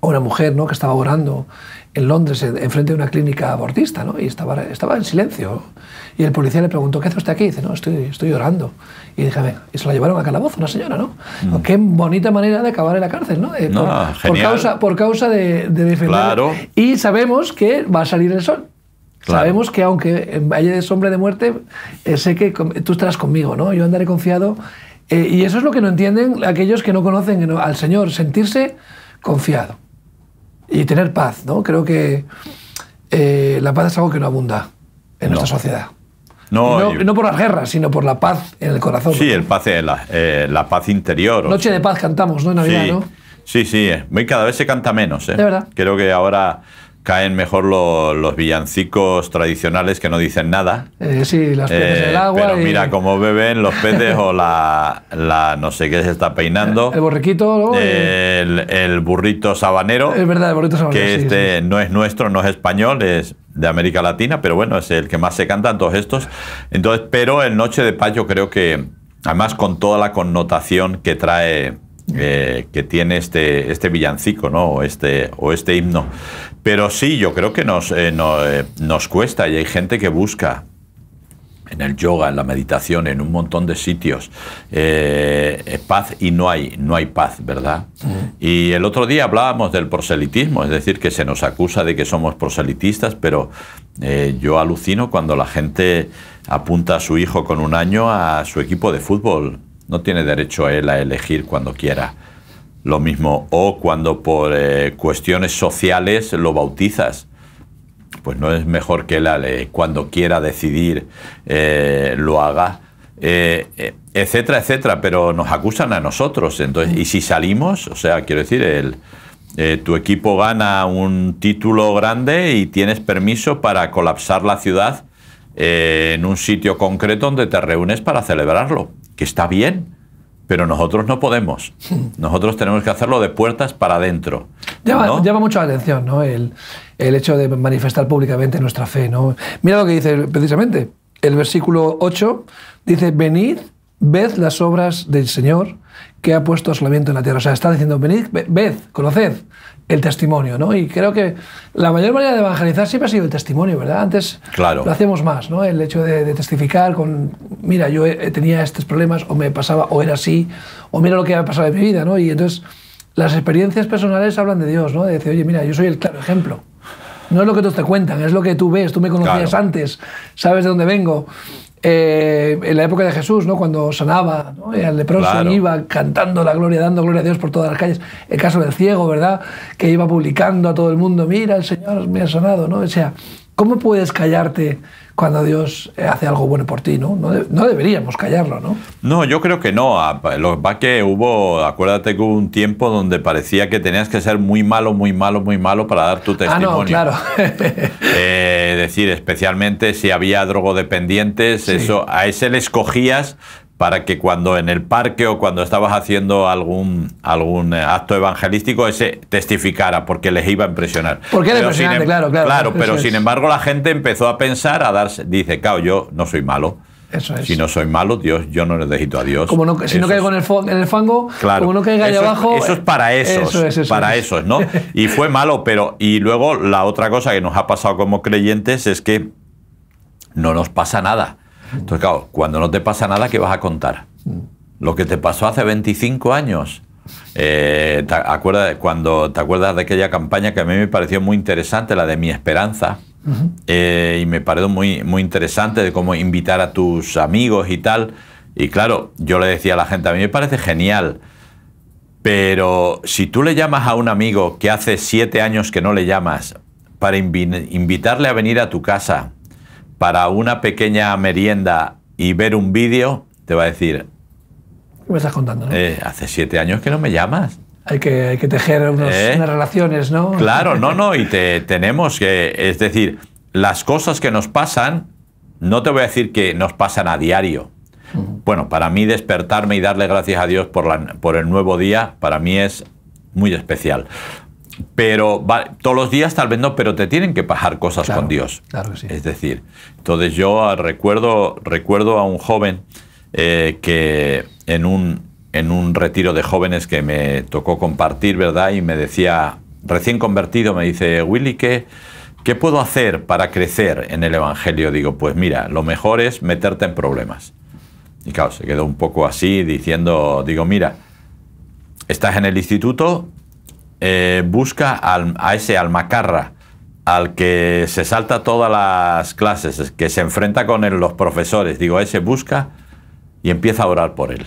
o una mujer ¿no? que estaba orando en Londres, enfrente de una clínica abortista, ¿no? y estaba, estaba en silencio. Y el policía le preguntó, ¿qué hace usted aquí? Y dice, no, estoy, estoy orando. Y dije, y se la llevaron a calabozo, una señora, ¿no? Mm. Qué bonita manera de acabar en la cárcel, ¿no? Eh, no por, por, causa, por causa de, de defender. Claro. Y sabemos que va a salir el sol. Sabemos que aunque haya de Sombra de Muerte, eh, sé que tú estarás conmigo, ¿no? Yo andaré confiado. Eh, y eso es lo que no entienden aquellos que no conocen al Señor, sentirse confiado y tener paz, ¿no? Creo que eh, la paz es algo que no abunda en nuestra sociedad. No, por las guerras, sino por la paz en el corazón. Sí, el paz, la, eh, la paz interior. Noche de paz cantamos, ¿no? En Navidad, ¿no? Sí, sí. Eh, cada vez se canta menos. ¿eh? De verdad. Creo que ahora caen mejor los villancicos tradicionales que no dicen nada. Eh, sí, las peces del eh, agua. Pero mira cómo beben los peces o la, no sé qué se está peinando. El borriquito. El, burrito sabanero. Es verdad, el burrito sabanero. Que este no es nuestro, no es español, es de América Latina, pero bueno, es el que más se canta todos estos. Entonces, pero el Noche de Paz yo creo que, además con toda la connotación que trae eh, que tiene este, este villancico ¿no? o, este, o este himno. Pero sí, yo creo que eh, eh, nos, cuesta y hay gente que busca en el yoga, en la meditación, en un montón de sitios, paz y no hay, no hay paz, ¿verdad? Mm. Y el otro día hablábamos del proselitismo, es decir, que se nos acusa de que somos proselitistas, pero yo alucino cuando la gente apunta a su hijo con un año a su equipo de fútbol no tiene derecho a él a elegir cuando quiera. Lo mismo, o cuando por eh, cuestiones sociales lo bautizas. Pues no es mejor que él eh, cuando quiera decidir eh, lo haga, etcétera, etcétera. Pero nos acusan a nosotros. Entonces, y si salimos, o sea, quiero decir, el, tu equipo gana un título grande y tienes permiso para colapsar la ciudad en un sitio concreto donde te reúnes para celebrarlo que está bien, pero nosotros no podemos. <laughs> Nosotros tenemos que hacerlo de puertas para adentro. Llama, mucho la atención ¿no? el, hecho de manifestar públicamente nuestra fe. Mira lo que dice precisamente el versículo 8, dice, venid, ved las obras del Señor, que ha puesto asolamiento en la tierra. O sea, está diciendo, venid, ved, conoced el testimonio, ¿no? Y creo que la mayor manera de evangelizar siempre ha sido el testimonio, ¿verdad? Antes lo hacemos más, ¿no? El hecho de, testificar con, mira, yo tenía estos problemas, o me pasaba, o era así, o mira lo que ha pasado en mi vida, ¿no? Y entonces las experiencias personales hablan de Dios, ¿no? De decir, oye, mira, yo soy el claro ejemplo. No es lo que todos te cuentan, es lo que tú ves, tú me conocías antes, sabes de dónde vengo. Eh, en la época de Jesús, ¿no? cuando sanaba, ¿no? el leproso iba cantando la gloria, dando gloria a Dios por todas las calles. El caso del ciego, ¿verdad? Que iba publicando a todo el mundo, mira, el Señor me ha sanado, ¿no? O sea, ¿cómo puedes callarte cuando Dios eh, hace algo bueno por ti, ¿no? No, deberíamos callarlo, ¿no? No, yo creo que no. Ah, lo que hubo, acuérdate que hubo un tiempo donde parecía que tenías que ser muy malo, muy malo, muy malo para dar tu testimonio. Ah, no, claro. <laughs> Eh, es decir, especialmente si había drogodependientes, eso, a ese le escogías para que cuando en el parque o cuando estabas haciendo algún, algún eh, acto evangelístico, ese testificara, porque les iba a impresionar. Porque era impresionante, em- claro, claro. Claro, pero sin embargo la gente empezó a pensar, a darse, dice, claro, yo no soy malo. Si no soy malo, Dios, yo no necesito a Dios. Como no, si no caigo en el, fango, claro, como no caiga allá abajo. Eso es para eh, esos. Eso para esos, ¿no? <laughs> Y fue malo, pero. Y luego la otra cosa que nos ha pasado como creyentes es que no nos pasa nada. Entonces, claro, cuando no te pasa nada, ¿qué vas a contar? Lo que te pasó hace 25 años. Eh, ¿te, acuerdas, cuando, ¿Te acuerdas de aquella campaña que a mí me pareció muy interesante, la de Mi Esperanza? Eh, y me pareció muy, muy interesante de cómo invitar a tus amigos y tal. Y claro, yo le decía a la gente, a mí me parece genial, pero si tú le llamas a un amigo que hace siete años que no le llamas, para invitarle a venir a tu casa, para una pequeña merienda y ver un vídeo, te va a decir... ¿Qué me estás contando? Eh, hace siete años que no me llamas. Hay que, tejer ¿Eh? unas relaciones, ¿no? Claro, no, no, y te, <laughs> tenemos que... Es decir, las cosas que nos pasan, no te voy a decir que nos pasan a diario. Bueno, para mí despertarme y darle gracias a Dios por, la, por el nuevo día, para mí es muy especial pero todos los días tal vez no, pero te tienen que pasar cosas con Dios. Claro sí. Es decir, entonces yo ah, recuerdo, recuerdo a un joven eh, que en un, en un retiro de jóvenes que me tocó compartir, ¿verdad? Y me decía, recién convertido, me dice, Willy, ¿qué, ¿qué puedo hacer para crecer en el Evangelio? Digo, pues mira, lo mejor es meterte en problemas. Y claro, se quedó un poco así diciendo, digo, mira, estás en el instituto, eh, busca a ese almacarra, al que se salta todas las clases, que se enfrenta con él, los profesores, digo, a ese busca y empieza a orar por él.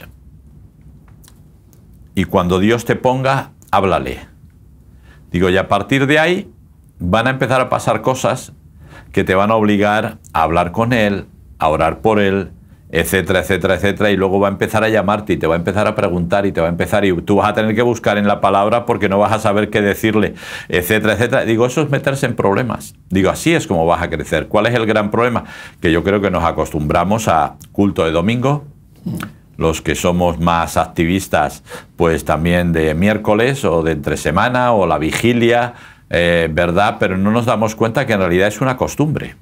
Y cuando Dios te ponga, háblale. Digo, y a partir de ahí van a empezar a pasar cosas que te van a obligar a hablar con él, a orar por él, etcétera, etcétera, etcétera, y luego va a empezar a llamarte y te va a empezar a preguntar y te va a empezar y tú vas a tener que buscar en la palabra porque no vas a saber qué decirle, etcétera, etcétera. Digo, eso es meterse en problemas. Digo, así es como vas a crecer. ¿Cuál es el gran problema? Que yo creo que nos acostumbramos a culto de domingo. Los que somos más activistas, pues también de miércoles o de entre semana o la vigilia, eh, ¿verdad? Pero no nos damos cuenta que en realidad es una costumbre.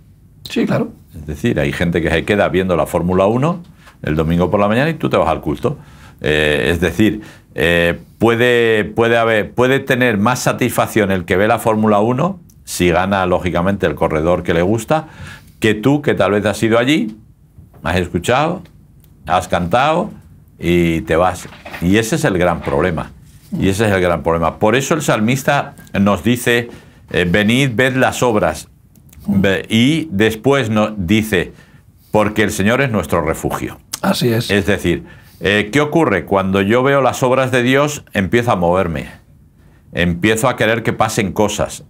Sí, claro. Es decir, hay gente que se queda viendo la Fórmula 1 el domingo por la mañana y tú te vas al culto. Eh, es decir, eh, puede, puede, haber, puede tener más satisfacción el que ve la Fórmula 1, si gana lógicamente el corredor que le gusta, que tú que tal vez has ido allí, has escuchado, has cantado y te vas. Y ese es el gran problema. Y ese es el gran problema. Por eso el salmista nos dice, eh, venid, ved las obras y después nos dice, porque el Señor es nuestro refugio. Así es. Es decir, eh, ¿qué ocurre? Cuando yo veo las obras de Dios, empiezo a moverme, empiezo a querer que pasen cosas.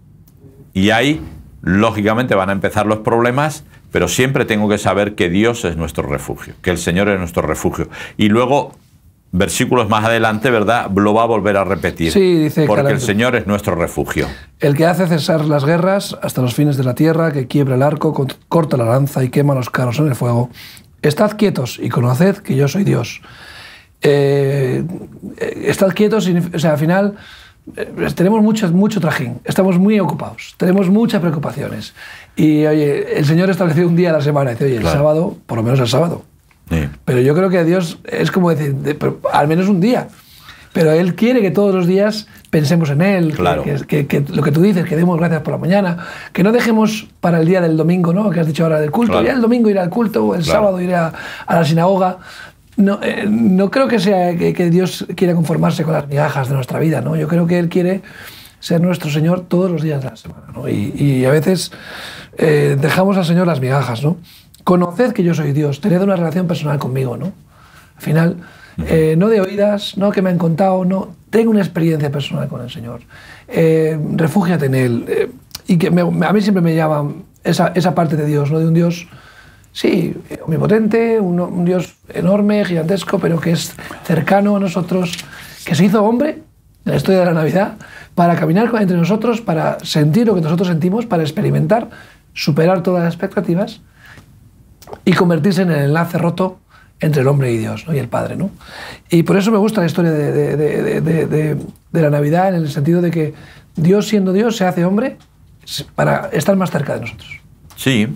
Y ahí, lógicamente, van a empezar los problemas, pero siempre tengo que saber que Dios es nuestro refugio, que el Señor es nuestro refugio. Y luego versículos más adelante, ¿verdad? Lo va a volver a repetir. Sí, dice. Porque el Señor es nuestro refugio. El que hace cesar las guerras hasta los fines de la tierra, que quiebra el arco, corta la lanza y quema los carros en el fuego. Estad quietos y conoced que yo soy Dios. Eh, eh, estad quietos, y, o sea, al final eh, tenemos mucho, mucho trajín, estamos muy ocupados, tenemos muchas preocupaciones. Y oye, el Señor estableció un día a la semana, dice, oye, el sábado, por lo menos el sábado, pero yo creo que Dios es como decir, al menos un día. Pero Él quiere que todos los días pensemos en Él, claro. que, lo que tú dices, que demos gracias por la mañana, que no dejemos para el día del domingo, ¿no? que has dicho ahora del culto, Y el domingo iré al culto, el sábado iré a, la sinagoga. No, eh, creo que sea que, Dios quiera conformarse con las migajas de nuestra vida, ¿no? Yo creo que Él quiere ser nuestro Señor todos los días de la semana, y, a veces eh, dejamos al Señor las migajas, ¿no? conoced que yo soy Dios, tened una relación personal conmigo, ¿no? Al final, eh, no de oídas, no que me han contado, no, tengo una experiencia personal con el Señor. Eh, refúgiate en Él. Eh, y que a mí siempre me llama esa, parte de Dios, ¿no? De un Dios, sí, omnipotente, un, un Dios enorme, gigantesco, pero que es cercano a nosotros, que se hizo hombre en la historia de la Navidad, para caminar entre nosotros, para sentir lo que nosotros sentimos, para experimentar, superar todas las expectativas y convertirse en el enlace roto entre el hombre y Dios ¿no? y el Padre. ¿no? Y por eso me gusta la historia de, de, de, la Navidad en el sentido de que Dios siendo Dios se hace hombre para estar más cerca de nosotros. Sí,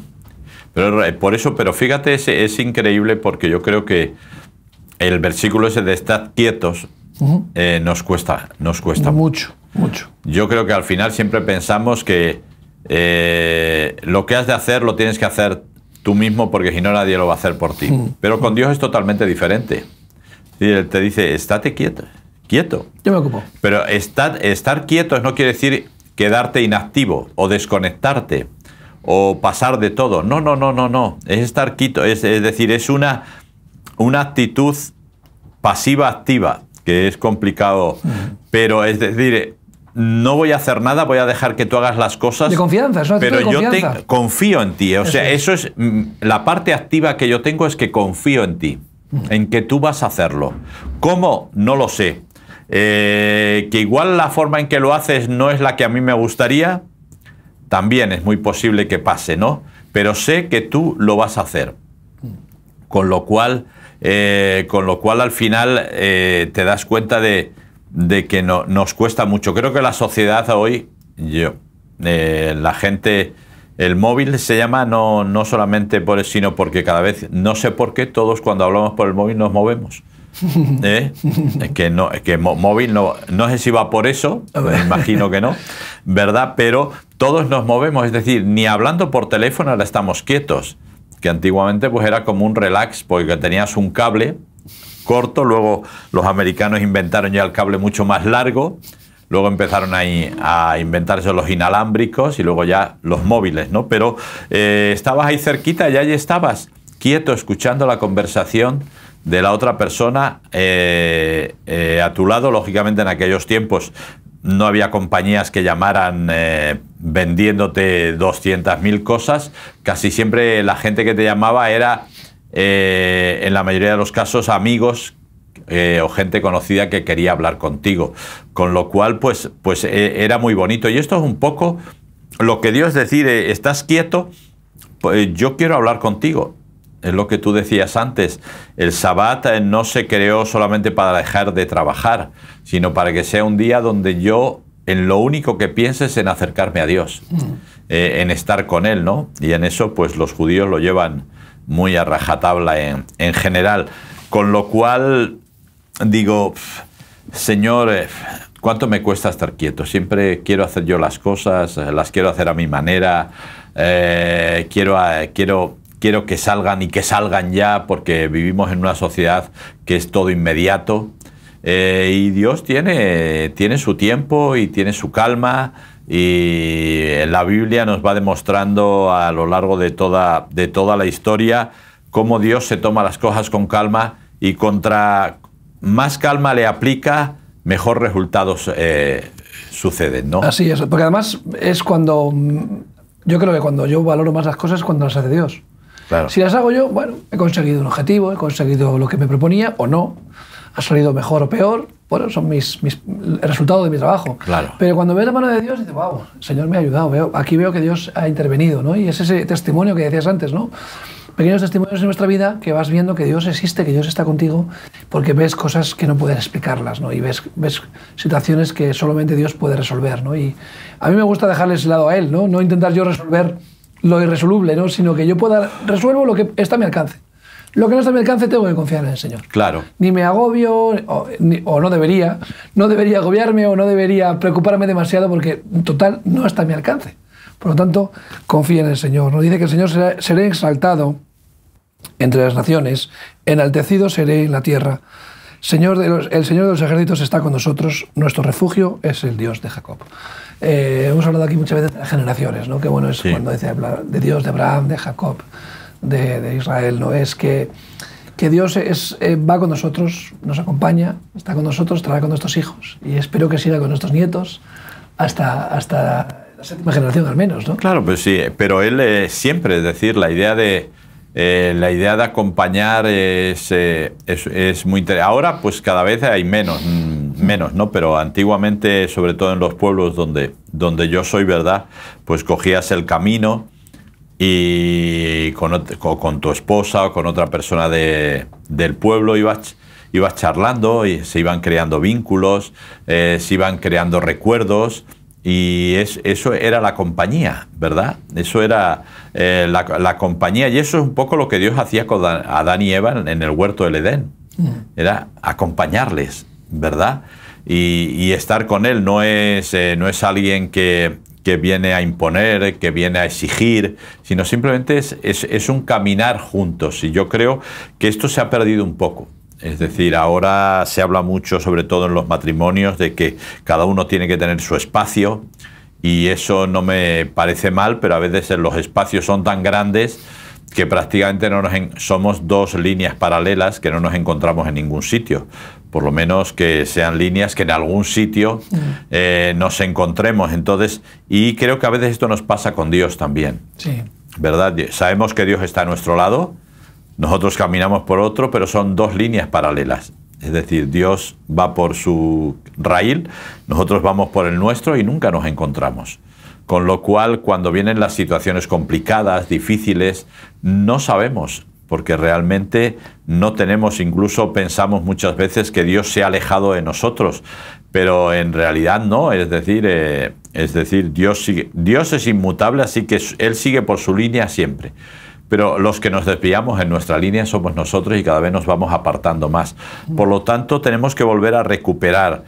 pero por eso, pero fíjate, es, increíble porque yo creo que el versículo ese de estar quietos eh, nos cuesta, nos cuesta mucho, mucho. Yo creo que al final siempre pensamos que eh, lo que has de hacer lo tienes que hacer tú mismo, porque si no nadie lo va a hacer por ti. Mm. Pero con Dios es totalmente diferente. Y Él te dice, estate quieto, quieto. Yo me ocupo. Pero estar, estar quieto no quiere decir quedarte inactivo o desconectarte o pasar de todo. No, no, no, no, no. Es estar quieto. Es, decir, es una, una actitud pasiva-activa, que es complicado. Mm. Pero es decir, no voy a hacer nada, voy a dejar que tú hagas las cosas. De confianza, eso Pero de confianza. yo confío en ti. O sea, eso es. Mm, la parte activa que yo tengo es que confío en ti, mm. en que tú vas a hacerlo. ¿Cómo? No lo sé. Eh, que igual la forma en que lo haces no es la que a mí me gustaría, también es muy posible que pase, ¿no? Pero sé que tú lo vas a hacer. Mm. Con lo cual, eh, con lo cual al final eh, te das cuenta de de que no, nos cuesta mucho. Creo que la sociedad hoy, yo, eh, la gente, el móvil se llama no, solamente por eso, sino porque cada vez, no sé por qué todos cuando hablamos por el móvil nos movemos. <laughs> ¿Eh? que no, móvil no, no sé si va por eso, imagino que no, ¿verdad? Pero todos nos movemos, es decir, ni hablando por teléfono ahora estamos quietos, que antiguamente pues era como un relax, porque tenías un cable corto, luego los americanos inventaron ya el cable mucho más largo, luego empezaron a, inventarse los inalámbricos y luego ya los móviles, ¿no? Pero eh, estabas ahí cerquita y ahí estabas, quieto, escuchando la conversación de la otra persona eh, eh, a tu lado, lógicamente en aquellos tiempos no había compañías que llamaran vendiéndote 200.000 cosas, casi siempre la gente que te llamaba era eh, en la mayoría de los casos, amigos eh, o gente conocida que quería hablar contigo. Con lo cual, pues, pues eh, era muy bonito. Y esto es un poco lo que Dios decide, estás quieto, pues yo quiero hablar contigo. Es lo que tú decías antes, el sabbat no se creó solamente para dejar de trabajar, sino para que sea un día donde yo en lo único que es en acercarme a Dios, mm. en estar con Él, ¿no? Y en eso pues los judíos lo llevan, muy a rajatabla en, general. Con lo cual, digo, señor, eh, ¿cuánto me cuesta estar quieto? Siempre quiero hacer yo las cosas, eh, las quiero hacer a mi manera, eh, quiero, quiero, que salgan y que salgan ya, porque vivimos en una sociedad que es todo inmediato. y Dios tiene, tiene su tiempo y tiene su calma y eh, la Biblia nos va demostrando a lo largo de toda, de toda la historia cómo Dios se toma las cosas con calma y contra más calma le aplica, mejor resultados eh, suceden, ¿no? Así es, porque además es cuando mm, yo creo que cuando yo valoro más las cosas es cuando las hace Dios. Si las hago yo, bueno, he conseguido un objetivo, he conseguido lo que me proponía o no ha salido mejor o peor, bueno, son mis, mis el resultado de mi trabajo. Claro. Pero cuando ve la mano de Dios, dice, wow, el Señor me ha ayudado, veo, aquí veo que Dios ha intervenido, ¿no? Y es ese testimonio que decías antes, ¿no? Pequeños testimonios en nuestra vida que vas viendo que Dios existe, que Dios está contigo, porque ves cosas que no puedes explicarlas, ¿no? Y ves, ves situaciones que solamente Dios puede resolver, ¿no? Y a mí me gusta dejarles lado a Él, ¿no? No intentar yo resolver lo irresoluble, ¿no? Sino que yo pueda, resuelvo lo que está a mi alcance. Lo que no está a mi alcance tengo que confiar en el Señor. Claro. Ni me agobio, o, no debería, no debería agobiarme o no debería preocuparme demasiado porque, en total, no está a mi alcance. Por lo tanto, confía en el Señor. Nos dice que el Señor será, exaltado entre las naciones, enaltecido seré en la tierra. Señor el Señor de los ejércitos está con nosotros, nuestro refugio es el Dios de Jacob. Eh, hemos hablado aquí muchas veces de generaciones, ¿no? Qué bueno es cuando dice de Dios, de Abraham, de Jacob de, Israel, ¿no? Es que, que Dios eh, va con nosotros, nos acompaña, está con nosotros, estará con nuestros hijos y espero que siga con nuestros nietos hasta, hasta la séptima generación al menos, ¿no? Claro, pues sí, pero él siempre, es decir, la idea de... Eh, la idea de acompañar es, eh, es, es, muy interesante. Ahora, pues cada vez hay menos, mm, menos, ¿no? Pero antiguamente, sobre todo en los pueblos donde, donde yo soy, ¿verdad? Pues cogías el camino y con, con, tu esposa o con otra persona del pueblo ibas, charlando y se iban creando vínculos, eh, se iban creando recuerdos y eso era la compañía, ¿verdad? Eso era eh, la, compañía y eso es un poco lo que Dios hacía con Adán y Eva en, el huerto del Edén, mm. era acompañarles, ¿verdad? Y, estar con Él no es, eh, no es alguien que, que viene a imponer, que viene a exigir, sino simplemente es, es, es un caminar juntos. Y yo creo que esto se ha perdido un poco. Es decir, ahora se habla mucho, sobre todo en los matrimonios, de que cada uno tiene que tener su espacio y eso no me parece mal, pero a veces los espacios son tan grandes que prácticamente no nos somos dos líneas paralelas que no nos encontramos en ningún sitio. Por lo menos que sean líneas que en algún sitio mm. eh, nos encontremos. Entonces, y creo que a veces esto nos pasa con Dios también. ¿Verdad? Sabemos que Dios está a nuestro lado, nosotros caminamos por otro, pero son dos líneas paralelas. Es decir, Dios va por su raíl, nosotros vamos por el nuestro y nunca nos encontramos. Con lo cual, cuando vienen las situaciones complicadas, difíciles, no sabemos, porque realmente no tenemos, incluso pensamos muchas veces que Dios se ha alejado de nosotros, pero en realidad no, es decir, eh, es decir Dios, sigue, Dios es inmutable, así que Él sigue por su línea siempre. Pero los que nos desviamos en nuestra línea somos nosotros y cada vez nos vamos apartando más. Por lo tanto, tenemos que volver a recuperar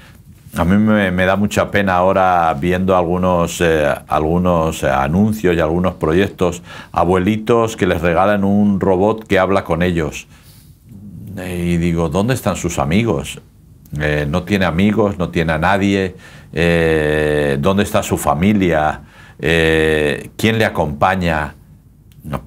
a mí me, da mucha pena ahora viendo algunos, eh, algunos eh, anuncios y algunos proyectos, abuelitos que les regalan un robot que habla con ellos. Y digo, ¿dónde están sus amigos? Eh, no tiene amigos, no tiene a nadie. ¿Dónde está su familia? ¿Quién le acompaña?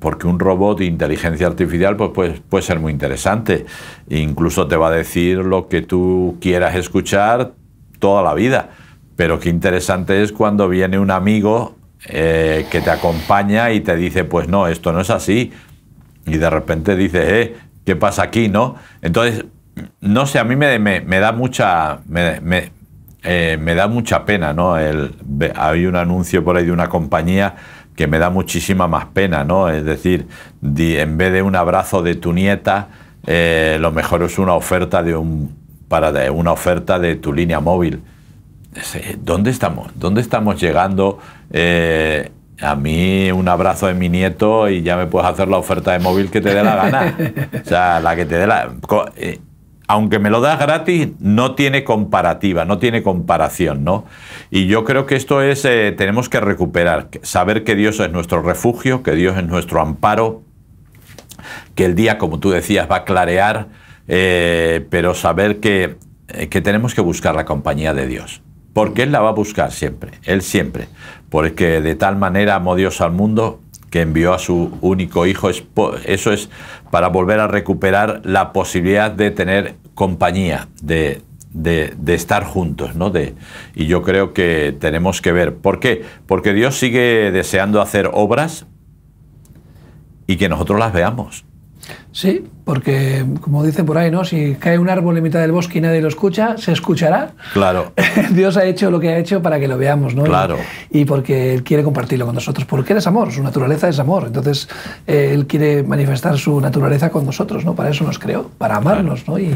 porque un robot de inteligencia artificial pues, pues, puede ser muy interesante. Incluso te va a decir lo que tú quieras escuchar, toda la vida. Pero qué interesante es cuando viene un amigo eh, que te acompaña y te dice, pues no, esto no es así. Y de repente dices, eh, ¿qué pasa aquí? ¿No? Entonces, no sé, a mí me, me, da mucha. Eh, me, da mucha pena, ¿no? hay un anuncio por ahí de una compañía que me da muchísima más pena, ¿no? Es decir, en vez de un abrazo de tu nieta, eh, lo mejor es una oferta de un para una oferta de tu línea móvil. ¿Dónde estamos? ¿Dónde estamos llegando? Eh, a mí un abrazo de mi nieto y ya me puedes hacer la oferta de móvil que te dé la gana. <laughs> o sea, la que te dé la... Eh, aunque me lo das gratis, no tiene comparativa, no tiene comparación, ¿no? Y yo creo que esto es, eh, tenemos que recuperar, saber que Dios es nuestro refugio, que Dios es nuestro amparo, que el día, como tú decías, va a clarear, eh, pero saber que, eh, que tenemos que buscar la compañía de Dios, porque Él la va a buscar siempre, Él siempre, porque de tal manera amó Dios al mundo que envió a su único hijo, eso es para volver a recuperar la posibilidad de tener compañía, de, de, de, estar juntos, ¿no? De, y yo creo que tenemos que ver. ¿Por qué? Porque Dios sigue deseando hacer obras y que nosotros las veamos. Sí, porque como dicen por ahí, ¿no? Si cae un árbol en mitad del bosque y nadie lo escucha, se escuchará. Claro. <laughs> Dios ha hecho lo que ha hecho para que lo veamos, ¿no? Claro. Y, porque Él quiere compartirlo con nosotros, porque Él es amor, su naturaleza es amor. Entonces, eh, Él quiere manifestar su naturaleza con nosotros, ¿no? Para eso nos creó, para amarnos, ¿no? Y,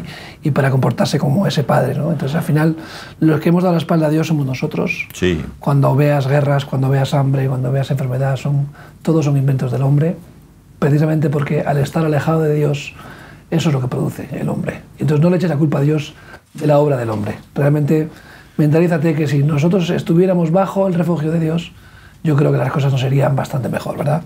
para comportarse como ese Padre, ¿no? Entonces, al final, los que hemos dado la espalda a Dios somos nosotros. Sí. Cuando veas guerras, cuando veas hambre, cuando veas enfermedad, son, todos son inventos del hombre precisamente porque al estar alejado de Dios, eso es lo que produce el hombre. Entonces no le eches la culpa a Dios de la obra del hombre. Realmente mentalízate que si nosotros estuviéramos bajo el refugio de Dios, yo creo que las cosas nos serían bastante mejor, ¿verdad?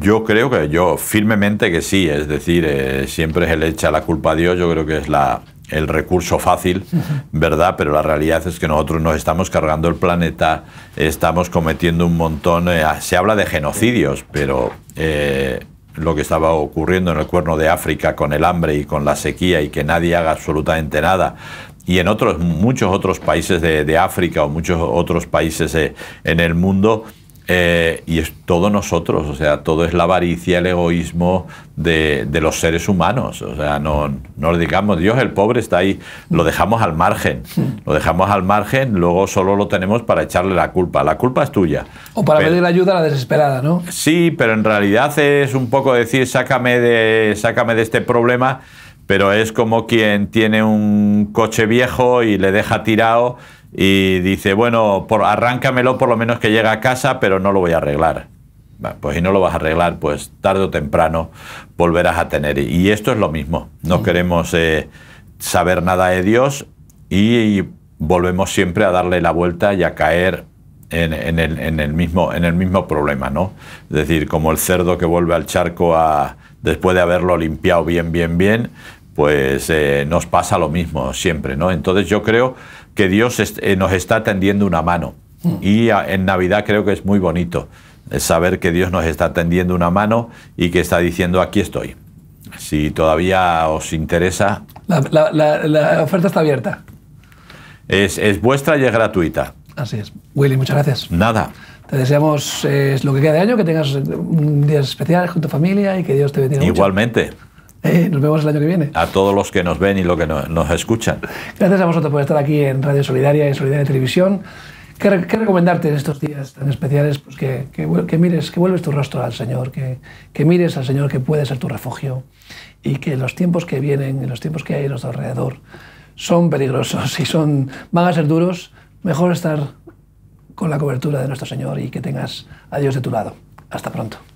Yo creo que yo firmemente que sí, es decir, eh, siempre se le echa la culpa a Dios, yo creo que es la, el recurso fácil, ¿verdad? Pero la realidad es que nosotros nos estamos cargando el planeta, estamos cometiendo un montón, eh, se habla de genocidios, pero eh, lo que estaba ocurriendo en el cuerno de África con el hambre y con la sequía y que nadie haga absolutamente nada y en otros, muchos otros países de, de África o muchos otros países eh, en el mundo eh, y es todo nosotros, o sea, todo es la avaricia, el egoísmo de, los seres humanos. O sea, no, no, le digamos, Dios, el pobre está ahí, lo dejamos al margen, lo dejamos al margen, luego solo lo tenemos para echarle la culpa. La culpa es tuya. O para pedir ayuda a la desesperada, ¿no? Sí, pero en realidad es un poco decir, sácame de, sácame de este problema, pero es como quien tiene un coche viejo y le deja tirado y dice, bueno, por, arráncamelo por lo menos que llegue a casa, pero no lo voy a arreglar. Pues si no lo vas a arreglar, pues tarde o temprano volverás a tener. Y esto es lo mismo. No queremos eh, saber nada de Dios y, volvemos siempre a darle la vuelta y a caer en, el, mismo, en el mismo problema, ¿no? Es decir, como el cerdo que vuelve al charco después de haberlo limpiado bien, bien, bien, pues eh, nos pasa lo mismo siempre, ¿no? Entonces yo creo que Dios eh, nos está tendiendo una mano. Mm. Y en Navidad creo que es muy bonito eh, saber que Dios nos está tendiendo una mano y que está diciendo, aquí estoy. Si todavía os interesa... La, oferta está abierta. Es, vuestra y es gratuita. Así es. Willy, muchas gracias. Nada. Te deseamos eh, lo que queda de año, que tengas un día especial con tu familia y que Dios te bendiga. Igualmente. Eh, nos vemos el año que viene. A todos los que nos ven y los que nos escuchan. Gracias a vosotros por estar aquí en Radio Solidaria y en Solidaria Televisión. ¿Qué, recomendarte en estos días tan especiales? Pues que, mires, que vuelves tu rostro al Señor, que, mires al Señor que puede ser tu refugio y que los tiempos que vienen y los tiempos que hay a nuestro alrededor son peligrosos y son, van a ser duros. Mejor estar con la cobertura de nuestro Señor y que tengas a Dios de tu lado. Hasta pronto.